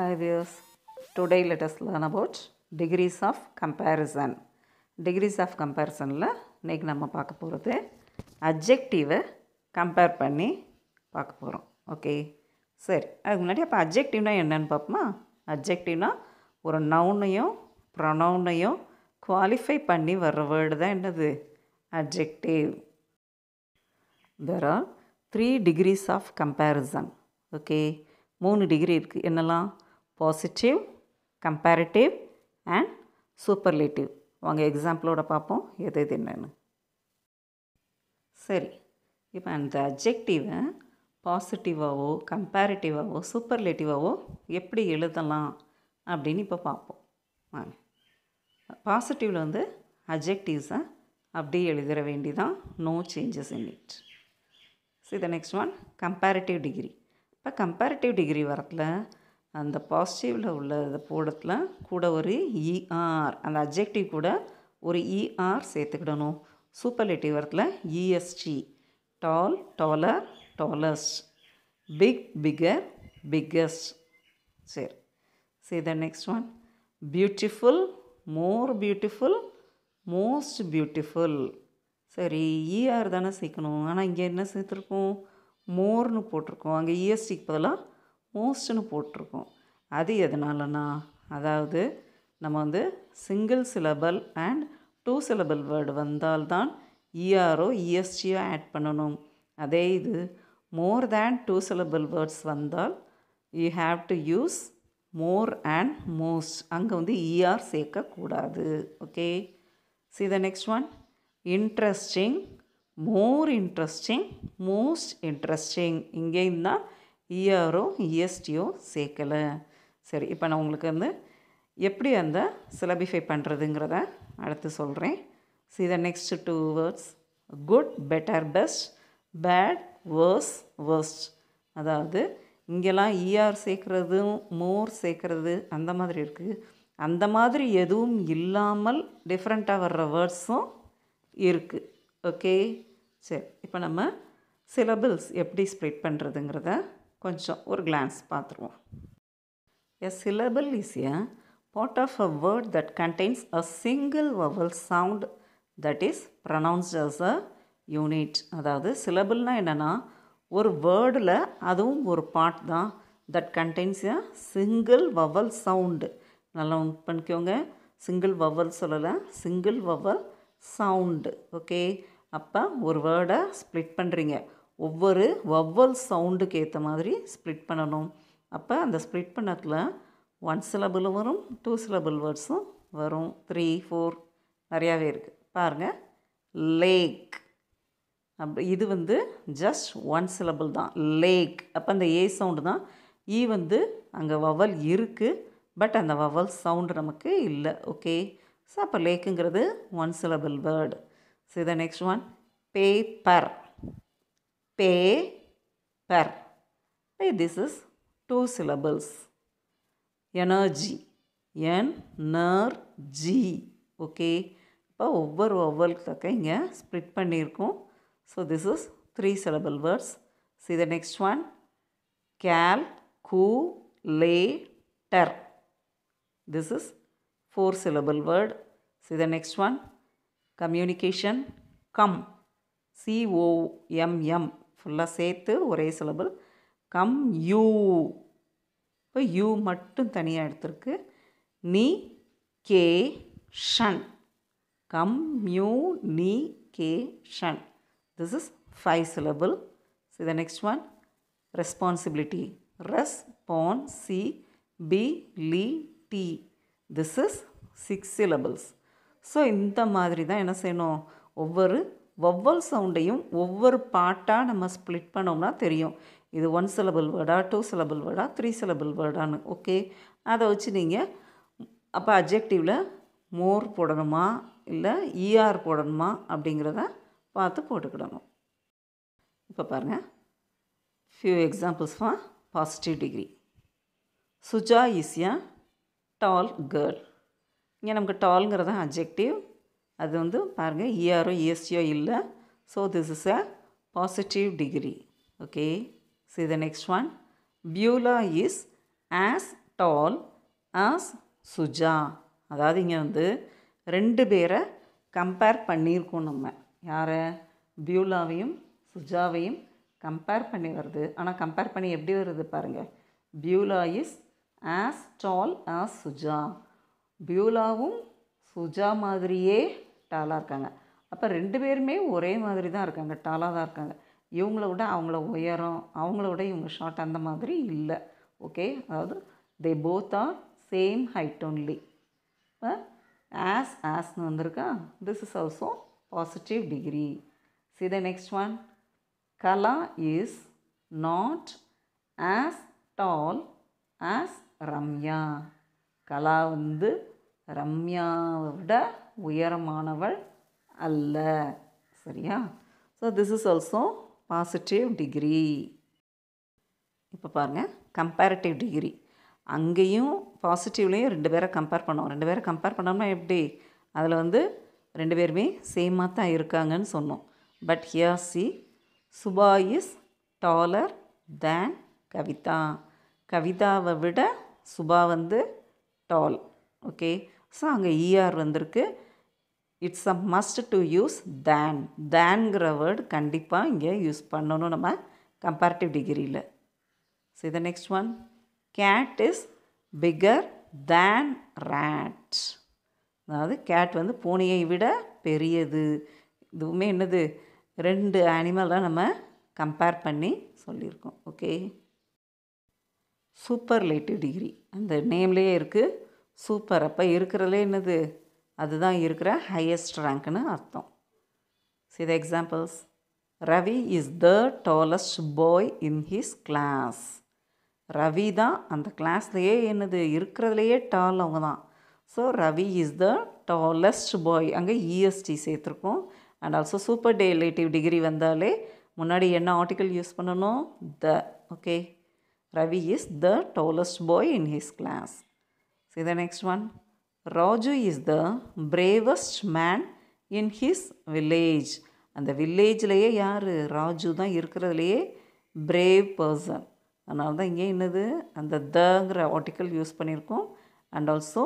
Hi viewers, today let us learn about degrees of comparison. Degrees of comparisonல இன்றைக்கி நம்ம பார்க்க போகிறது அப்ஜெக்டிவை கம்பேர் பண்ணி பார்க்க போகிறோம் ஓகே சரி அதுக்கு முன்னாடி அப்போ அப்ஜெக்டிவ்னா என்னென்னு பார்ப்போமா அப்ஜெக்டிவ்னா ஒரு நவுனையும் ப்ரொனவுனையும் குவாலிஃபை பண்ணி வர்ற வேர்டு தான் என்னது adjective there are three degrees of comparison okay மூணு டிகிரி இருக்குது என்னெல்லாம் பாசிட்டிவ் கம்பேரிட்டிவ் அண்ட் சூப்பர்லேட்டிவ் வாங்க எக்ஸாம்பிளோட பார்ப்போம் எது எது என்னென்னு சரி இப்போ அந்த அப்ஜெக்டிவை பாசிட்டிவாகவோ கம்பேரிட்டிவாகவோ சூப்பர்லேட்டிவாகவோ எப்படி எழுதலாம் அப்படின்னு இப்போ பார்ப்போம் வாங்க பாசிட்டிவில் வந்து அப்ஜெக்டிவ்ஸை அப்படியே எழுதிட வேண்டிதான் no changes in it so இதை நெக்ஸ்ட் ஒன் கம்பேரிட்டிவ் டிகிரி இப்போ கம்பேரிட்டிவ் டிகிரி வரத்தில் அந்த பாசிட்டிவில் உள்ள போடத்தில் கூட ஒரு இஆர் e அந்த அப்ஜெக்டிவ் கூட ஒரு இஆர் e சேர்த்துக்கிடணும் சூப்பர்லேட்டிவ் வரத்தில் EST tall taller tallest big bigger biggest சரி சரி the next one beautiful more beautiful most beautiful சரி இஆர் தானே சேர்க்கணும் ஆனால் இங்கே என்ன சேர்த்துருக்கோம் மோர்னு போட்டிருக்கோம் அங்கே இஎஸ்டிக்கு e பதிலாக மோஸ்ட்னு போட்டிருக்கோம் அது எதனாலனா அதாவது நம்ம வந்து single syllable and two syllable word வந்தால்தான் இஆர்ஓ இஎஸ்டியோ ஆட் பண்ணணும் அதே இது more than two syllable words வந்தால் you have to use more and most அங்கே வந்து இஆர் e சேர்க்கக்கூடாது okay see the next one interesting more interesting most interesting இங்கேயும் தான் இஆரோ e இஎஸ்டியோ e சேர்க்கலை சரி இப்போ நான் உங்களுக்கு வந்து எப்படி அந்த சிலபிஃபை பண்ணுறதுங்கிறத அடுத்து சொல்கிறேன் see the next two words good better best bad worse worst அதாவது இங்கெல்லாம் இஆர் e சேர்க்குறதும் மோர் சேர்க்குறது அந்த மாதிரி இருக்குது அந்த மாதிரி எதுவும் இல்லாமல் டிஃப்ரெண்ட்டாக வர்ற வேர்ட்ஸும் இருக்குது ஓகே சரி இப்போ நம்ம சிலபிள்ஸ் எப்படி ஸ்ப்ரெட் பண்ணுறதுங்கிறத கொஞ்சம் ஒரு கிளான்ஸ் பார்த்துருவோம் a syllable is a part of a word that contains a single vowel sound that is pronounced as a unit அதாவது சிலபிள்னா என்னென்னா ஒரு வேர்டில் அதுவும் ஒரு பார்ட் தான் that contains a single vowel sound நல்லா நோட் பண்ணிக்கோங்க சிங்கிள் வவல் சொல்லலை சிங்கிள் வவல் சவுண்டு ஓகே அப்போ ஒரு வேர்டை ஸ்ப்ளிட் பண்ணுறீங்க ஒவ்வொரு வவ்வல் சவுண்டுக்கு ஏற்ற மாதிரி ஸ்ப்ளிட் பண்ணணும் அப்போ அந்த ஸ்ப்ளிட் பண்ணத்தில் ஒன் சிலபிள் வரும் டூ சிலபிள் வேர்ட்ஸும் வரும் த்ரீ ஃபோர் நிறையாவே இருக்குது பாருங்கள் லேக் அப்படி இது வந்து ஜஸ்ட் ஒன் சிலபிள் தான் லேக் அப்போ அந்த ஏ சவுண்டு தான் ஈ e வந்து அங்கே வவல் இருக்குது பட் அந்த வவல் சவுண்டு நமக்கு இல்லை ஓகே ஸோ அப்போ லேக்குங்கிறது ஒன் சிலபிள் வேர்டு ஸோ இதை next one paper paper this is two syllables energy energy okay இப்போ ஒவ்வொரு ஒவ்வொருக்கு தக்க இங்கே ஸ்ப்ளிட் பண்ணியிருக்கோம் so this is three syllable words see the next one calculator this is four syllable word see the next one communication com C O M M ஃபுல்லாக சேர்த்து ஒரே syllable com u இப்போ u மட்டும் தனியாக எடுத்திருக்கு ni K tion நீ K communication this is five syllable so the next one responsibility responsibility this is six syllables so இந்த மாதிரி தான் என்ன செய்யணும் ஒவ்வொரு ஒவ்வொரு சவுண்டையும் ஒவ்வொரு பாட்டாக நம்ம ஸ்ப்ளிட் பண்ணோம்னா தெரியும் இது ஒன் சிலபிள் வேர்டா டூ சிலபிள் வேர்டா த்ரீ சிலபிள் வேர்டான்னு ஓகே அதை வச்சு நீங்கள் அப்போ அப்ஜெக்டிவில் மோர் போடணுமா இல்லை இஆர் er போடணுமா அப்படிங்கிறத பார்த்து போட்டுக்கிடணும் இப்போ பாருங்கள் few examples for positive degree Suja is tall girl இங்கே நமக்கு டால்ங்கிறதான் அப்ஜெக்டிவ் அது வந்து பாருங்கள் இஆரோ இஎஸ்டியோ இல்லை so this is a positive degree okay see the next one Beulah is as tall as Suja அதாவது இங்கே வந்து ரெண்டு பேரை கம்பேர் பண்ணியிருக்கோம் நம்ம யாரை பியூலாவையும் சுஜாவையும் கம்பேர் பண்ணி வருது ஆனால் கம்பேர் பண்ணி எப்படி வருது பாருங்கள் Beulah is as tall as Suja பியூலாவும் சுஜா மாதிரியே டாலாக இருக்காங்க அப்போ ரெண்டு பேருமே ஒரே மாதிரி தான் இருக்காங்க டாலாக தான் இருக்காங்க இவங்கள விட அவங்கள உயரம் அவங்கள விட இவங்க ஷார்ட் அந்த மாதிரி இல்லை ஓகே அதாவது they both are same height only as as வந்திருக்கா this is also positive degree see the next one Kala is not as tall as Ramya Kala வந்து ரம்யாவை விட உயரமானவள் அல்ல சரியா so this is also positive degree இப்போ பாருங்கள் கம்பேரட்டிவ் டிகிரி அங்கேயும் பாசிட்டிவ்லேயும் ரெண்டு பேரை கம்பேர் பண்ணோம் ரெண்டு பேரை கம்பேர் பண்ணோம்னா எப்படி அதில் வந்து ரெண்டு பேருமே சேமாக தான் இருக்காங்கன்னு சொன்னோம் but here see Subha is taller than Kavitha கவிதாவை விட சுபா வந்து டால் ஓகே ஸோ அங்கே இஆர் வந்திருக்கு it's a must to use than தேன்கிற வேர்டு கண்டிப்பாக இங்கே யூஸ் பண்ணணும் நம்ம கம்பேரிட்டிவ் டிகிரியில் see the next one cat is bigger than rat அதாவது கேட் வந்து பூனையை விட பெரியது இதுவுமே என்னது ரெண்டு அனிமல் தான் நம்ம கம்பேர் பண்ணி சொல்லியிருக்கோம் ஓகே சூப்பர் லேட்டிவ் டிகிரி அந்த நேம்லேயே இருக்குது சூப்பர் அப்போ இருக்கிறதுலே என்னது அதுதான் இருக்கிற ஹையஸ்ட் ரேங்க்னு அர்த்தம் see the examples Ravi is the tallest boy in his class Ravi தான் அந்த கிளாஸ்லேயே என்னது இருக்கிறதுலையே டால் அவங்க தான் so Ravi is the tallest boy அங்கே இஎஸ்டி சேர்த்துருக்கோம் and also superlative degree வந்தாலே முன்னாடி என்ன ஆர்டிக்கல் யூஸ் பண்ணணும் the okay Ravi is the tallest boy in his class see the next one Raju is the bravest man in his village அந்த வில்லேஜ்லேயே யார் ராஜு தான் இருக்கிறதுலையே பிரேவ் பர்சன் அதனால தான் இங்கே என்னது அந்த தங்கிற ஆர்டிக்கல் யூஸ் பண்ணியிருக்கோம் அண்ட் ஆல்சோ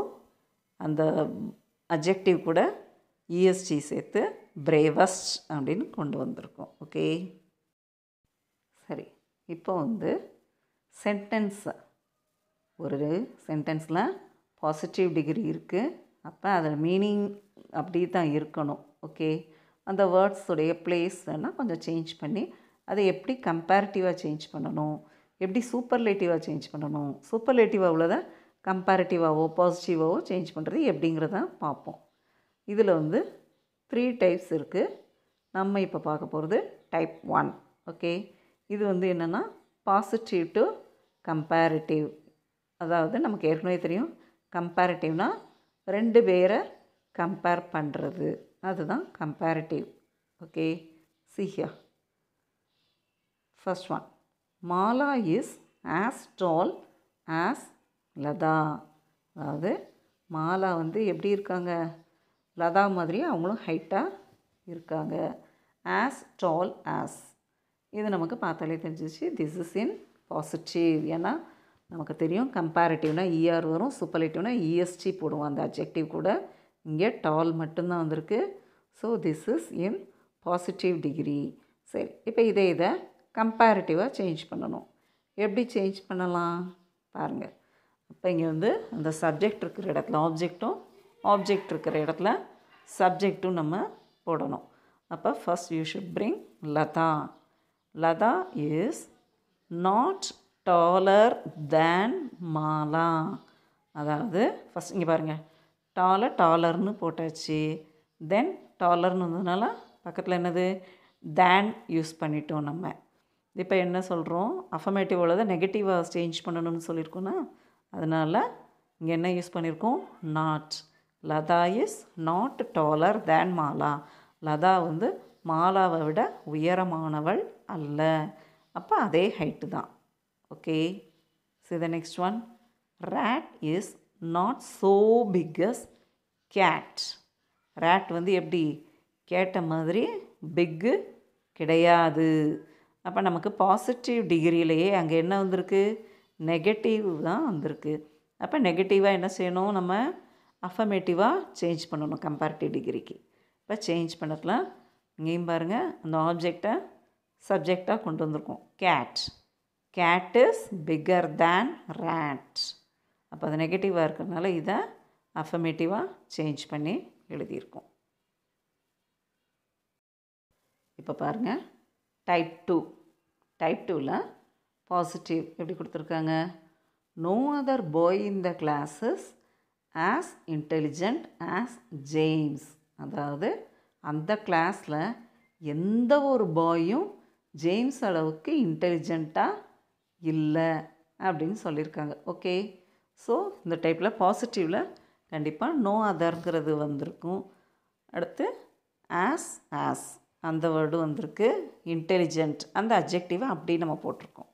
அந்த அப்ஜெக்டிவ் கூட இஎஸ்டி e சேர்த்து பிரேவஸ்ட் அப்படின்னு கொண்டு வந்திருக்கோம் ஓகே சரி இப்போ வந்து சென்டென்ஸை ஒரு சென்டென்ஸில் பாசிட்டிவ் டிகிரி இருக்குது அப்போ அதில் மீனிங் அப்படி தான் இருக்கணும் ஓகே அந்த வேர்ட்ஸுடைய பிளேஸ் வேணால் கொஞ்சம் சேஞ்ச் பண்ணி அதை எப்படி கம்பேரிட்டிவாக சேஞ்ச் பண்ணணும் எப்படி சூப்பர்லேட்டிவாக சேஞ்ச் பண்ணணும் சூப்பர்லேட்டிவாக உள்ளதை கம்பேரிட்டிவாகவோ பாசிட்டிவாகவோ சேஞ்ச் பண்ணுறது எப்படிங்கிறத பார்ப்போம் இதில் வந்து த்ரீ டைப்ஸ் இருக்குது நம்ம இப்போ பார்க்க போகிறது டைப் ஒன் ஓகே இது வந்து என்னென்னா பாசிட்டிவ் டு கம்பேரிட்டிவ் அதாவது நமக்கு ஏற்கனவே தெரியும் கம்பேரிட்டிவ்னால் ரெண்டு பேரை கம்பேர் பண்ணுறது அதுதான் comparative okay see here first one Mala is as tall as Latha அதாவது மாலா வந்து எப்படி இருக்காங்க லதா மாதிரி அவங்களும் ஹைட்டாக இருக்காங்க ஆஸ் டால் ஆஸ் இது நமக்கு பார்த்தாலே தெரிஞ்சிச்சு திஸ் இஸ் இன் பாசிட்டிவ் ஏன்னா நமக்கு தெரியும் கம்பேரிட்டிவ்னால் இஆர் e வரும் சூப்பர்லேட்டிவ்னா இஎஸ்டி e போடுவோம் அந்த அப்ஜெக்டிவ் கூட இங்கே டால் மட்டும்தான் வந்திருக்கு so this is in positive degree சரி இப்போ இதே இதை கம்பேரிட்டிவாக சேஞ்ச் பண்ணணும் எப்படி சேஞ்ச் பண்ணலாம் பாருங்கள் அப்போ இங்கே வந்து அந்த சப்ஜெக்ட் இருக்கிற இடத்துல ஆப்ஜெக்ட்டும் ஆப்ஜெக்ட் இருக்கிற இடத்துல சப்ஜெக்ட்டும் நம்ம போடணும் அப்போ first you should bring Latha Latha is not taller than Mala அதாவது ஃபஸ்ட் இங்கே பாருங்கள் டாலர் டாலர்னு போட்டாச்சு தென் டாலர்னு வந்ததுனால பக்கத்தில் என்னது தேன் யூஸ் பண்ணிட்டோம் நம்ம இப்போ என்ன சொல்கிறோம் அஃபமேட்டிவ் உள்ளதை நெகட்டிவாக சேஞ்ச் பண்ணணும்னு சொல்லியிருக்கோன்னா அதனால் இங்கே என்ன யூஸ் பண்ணியிருக்கோம் not Latha is not taller than Mala Latha வந்து மாலாவை விட உயரமானவள் அல்ல அப்போ அதே ஹைட்டு தான் okay See the next one rat is not so big as cat. Rat வந்து எப்படி கேட்ட மாதிரி பிக்கு கிடையாது அப்போ நமக்கு பாசிட்டிவ் டிகிரியிலேயே அங்கே என்ன வந்திருக்கு நெகட்டிவ் தான் வந்திருக்கு அப்போ நெகட்டிவாக என்ன செய்யணும் நம்ம அஃபமேட்டிவாக சேஞ்ச் பண்ணணும் கம்பேரிட்டிவ் டிகிரிக்கு இப்போ சேஞ்ச் பண்ணிடலாம் இங்கேயும் பாருங்கள் அந்த ஆப்ஜெக்டை சப்ஜெக்டாக கொண்டு வந்திருக்கோம் cat cat is bigger than rat அப்போ அது நெகட்டிவாக இருக்கிறதுனால இதை அஃபமேட்டிவாக சேஞ்ச் பண்ணி எழுதியிருக்கோம் இப்போ பாருங்கள் டைப் டூ டைப் டூவில் பாசிட்டிவ் எப்படி கொடுத்துருக்காங்க no other boy in the classes as intelligent as James அதாவது அந்த கிளாஸில் எந்த ஒரு பாயும் ஜேம்ஸ் அளவுக்கு இன்டெலிஜெண்ட்டாக இல்லை அப்படின்னு சொல்லியிருக்காங்க ஓகே ஸோ இந்த டைப்பில் பாசிட்டிவில் கண்டிப்பாக நோ அதர்ங்கிறது வந்திருக்கும் அடுத்து ஆஸ் ஆஸ் அந்த வேர்டு வந்திருக்கு இன்டெலிஜென்ட் அந்த அப்ஜெக்டிவாக அப்படி நம்ம போட்டிருக்கோம்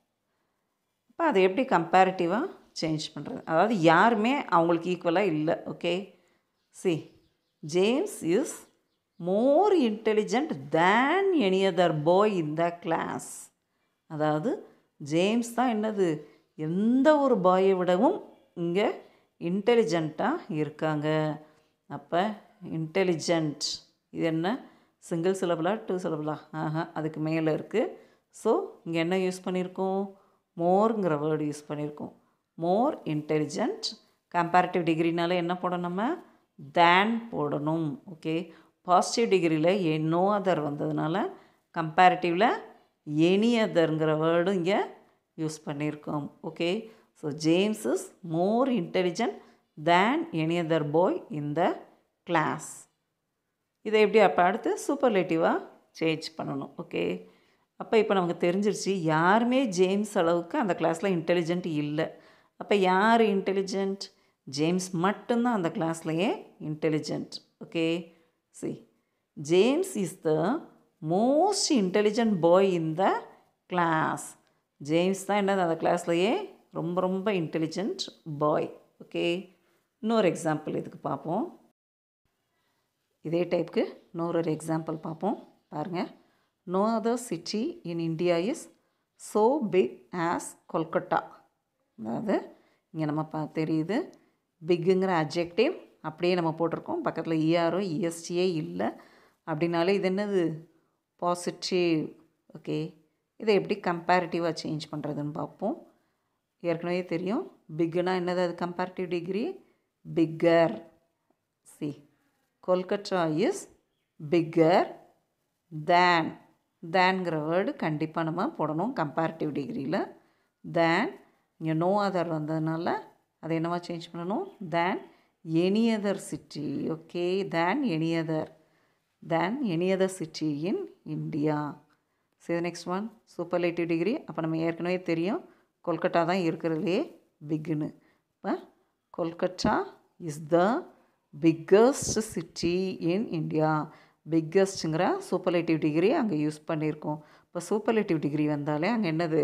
இப்போ அதை எப்படி கம்பேரிட்டிவாக சேஞ்ச் பண்ணுறது அதாவது யாருமே அவங்களுக்கு ஈக்குவலாக இல்லை okay see James is more intelligent than any other boy in the class அதாவது ஜேம்ஸ் தான் என்னது எந்த ஒரு பாயை விடவும் இங்கே இன்டெலிஜெண்ட்டாக இருக்காங்க அப்போ இன்டெலிஜெண்ட் இது என்ன சிங்கிள் சிலபிளா டூ சிலபிளா ஆஹா அதுக்கு மேலே இருக்குது ஸோ இங்கே என்ன யூஸ் பண்ணியிருக்கோம் மோருங்கிற வேர்டு யூஸ் பண்ணியிருக்கோம் மோர் இன்டெலிஜென்ட் கம்பேரிட்டிவ் டிகிரினால என்ன போடணும் நம்ம தேன் போடணும் ஓகே பாசிட்டிவ் டிகிரியில் என்னோ அதர் வந்ததுனால கம்பேரிட்டிவில் எனி அதர்ங்கிற வேர்டும் இங்கே யூஸ் பண்ணியிருக்கோம் okay so James is more intelligent than any other boy in the class இதை எப்படி அப்போ அடுத்து சூப்பர்லேட்டிவாக சேஞ்ச் பண்ணணும் ஓகே அப்போ இப்போ நமக்கு தெரிஞ்சிருச்சு யாருமே ஜேம்ஸ் அளவுக்கு அந்த கிளாஸில் இன்டெலிஜென்ட் இல்லை அப்போ யார் இன்டெலிஜென்ட் ஜேம்ஸ் மட்டும்தான் அந்த கிளாஸ்லேயே intelligent okay see James is the most intelligent boy in the class James தான் என்னது அந்த கிளாஸ்லையே ரொம்ப ரொம்ப இன்டெலிஜென்ட் பாய் ஓகே இன்னொரு எக்ஸாம்பிள் இதுக்கு பார்ப்போம் இதே டைப்புக்கு இன்னொரு எக்ஸாம்பிள் பார்ப்போம் பாருங்கள் no other city in India is so big as Kolkata அதாவது இங்கே நம்ம பா தெரியுது பிக்குங்கிற அப்ஜெக்டிவ் அப்படியே நம்ம போட்டிருக்கோம் பக்கத்தில் இஆரோ e இஎஸ்டியே e இல்லை அப்படின்னாலே இது என்னது பாசிட்டிவ் ஓகே இதை எப்படி கம்பேரிட்டிவாக சேஞ்ச் பண்ணுறதுன்னு பார்ப்போம் ஏற்கனவே தெரியும் பிக்குனா என்னது அது comparative degree bigger see Kolkata is bigger than தேன்கிற வேர்டு கண்டிப்பாக நம்ம போடணும் கம்பேரிட்டிவ் டிகிரியில் தேன் இங்கே நோ அதர் வந்ததுனால அதை என்னவா சேஞ்ச் பண்ணணும் than any other city okay than any other than any other city in India சரி next one super superlative degree அப்போ நம்ம ஏற்கனவே தெரியும் கொல்கட்டா தான் இருக்கிறதுலே பிக்குன்னு இப்போ Kolkata is the biggest city in India பிக்கஸ்ட்டுங்கிற சூப்பர்லேட்டிவ் டிகிரி அங்கே யூஸ் பண்ணியிருக்கோம் இப்போ சூப்பர்லேட்டிவ் டிகிரி வந்தாலே அங்கே என்னது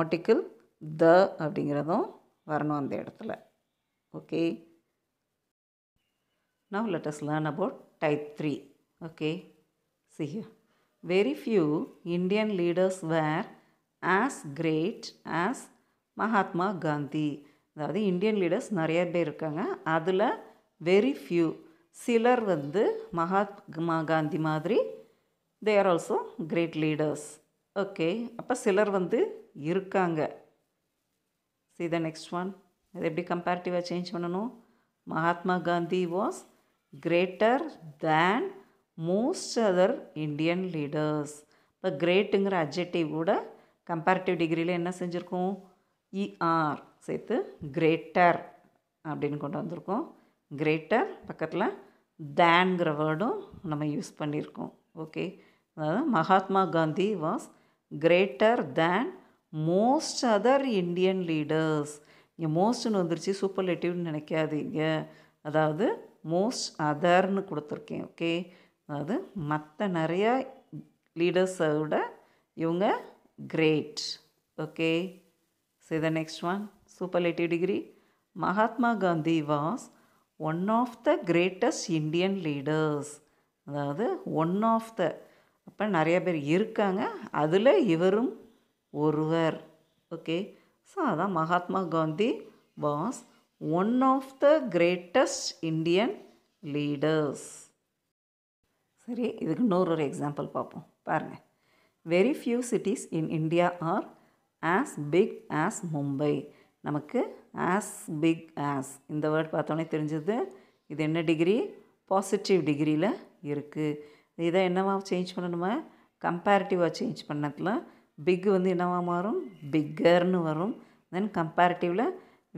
ஆர்டிக்கிள் த அப்படிங்கிறதும் வரணும் அந்த இடத்துல okay now let's learn about type three okay see here. Very few Indian leaders were as great as Mahatma Gandhi அதாவது இந்தியன் லீடர்ஸ் நிறைய பேர் இருக்காங்க அதில் வெரி ஃபியூ சிலர் வந்து மகாத்மா காந்தி மாதிரி they are also great leaders okay அப்போ சிலர் வந்து இருக்காங்க சி த நெக்ஸ்ட் ஒன் இது எப்படி கம்பேரிட்டிவாக சேஞ்ச் பண்ணணும் Mahatma Gandhi was greater than most other Indian leaders இப்போ கிரேட்டுங்கிற அப்ஜெக்டிவ் கூட கம்பேரிட்டிவ் டிகிரியில் என்ன செஞ்சுருக்கோம் இஆர் e சேர்த்து கிரேட்டர் அப்படின்னு கொண்டு வந்திருக்கோம் கிரேட்டர் பக்கத்தில் தேன்கிற வேர்டும் நம்ம யூஸ் பண்ணியிருக்கோம் ஓகே அதாவது Mahatma Gandhi was greater than most other Indian leaders இங்கே மோஸ்ட்னு வந்துருச்சு லேட்டிவ்னு நினைக்காதீங்க அதாவது மோஸ்ட் அதர்னு கொடுத்துருக்கேன் ஓகே அதாவது மற்ற நிறையா லீடர்ஸை விட இவங்க great okay see the next one superlative degree Mahatma Gandhi was one of the greatest Indian leaders அதாவது ஒன் ஆஃப் த அப்போ நிறைய பேர் இருக்காங்க அதில் இவரும் ஒருவர் ஓகே ஸோ அதான் Mahatma Gandhi was one of the greatest Indian leaders சரி இதுக்கு இன்னொரு ஒரு எக்ஸாம்பிள் பார்ப்போம் பாருங்கள் very few cities in India are as big as Mumbai நமக்கு ஆஸ் பிக் ஆஸ் இந்த வேர்ட் பார்த்தோன்னே தெரிஞ்சது இது என்ன டிகிரி பாசிட்டிவ் டிகிரியில் இருக்குது இதை என்னவா சேஞ்ச் பண்ணணுமா கம்பேரிட்டிவாக சேஞ்ச் பண்ணதில் பிக் வந்து என்னவா மாறும் பிக்கர்னு வரும் தென் கம்பேரிட்டிவில்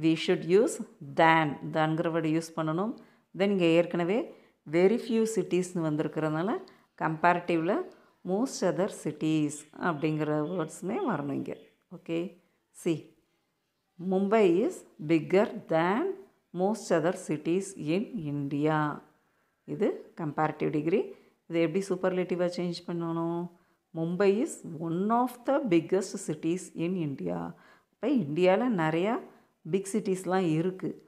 வி ஷுட் யூஸ் தேன் தான்கிற வேர்டு யூஸ் பண்ணணும் தென் இங்கே ஏற்கனவே வெரி ஃபியூ சிட்டிஸ்னு வந்திருக்கிறதுனால கம்பேரிட்டிவில் மோஸ்ட் அதர் சிட்டிஸ் அப்படிங்கிற வேர்ட்ஸுமே வரணும் இங்கே okay see Mumbai is bigger than most other cities in India இது கம்பேரிட்டிவ் டிகிரி இது எப்படி சூப்பர்லேட்டிவாக சேஞ்ச் பண்ணணும் Mumbai is one of the biggest cities in India இப்போ இந்தியாவில் நிறையா பிக் சிட்டிஸ்லாம் இருக்குது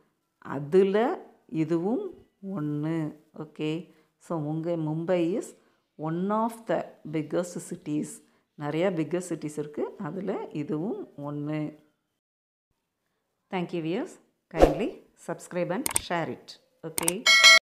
அதில் இதுவும் ஒன்று ஓகே ஸோ உங்கள் Mumbai is one of the biggest cities நிறையா பிக்கஸ்ட் சிட்டிஸ் இருக்குது அதில் இதுவும் ஒன்று thank you viewers kindly subscribe and share it okay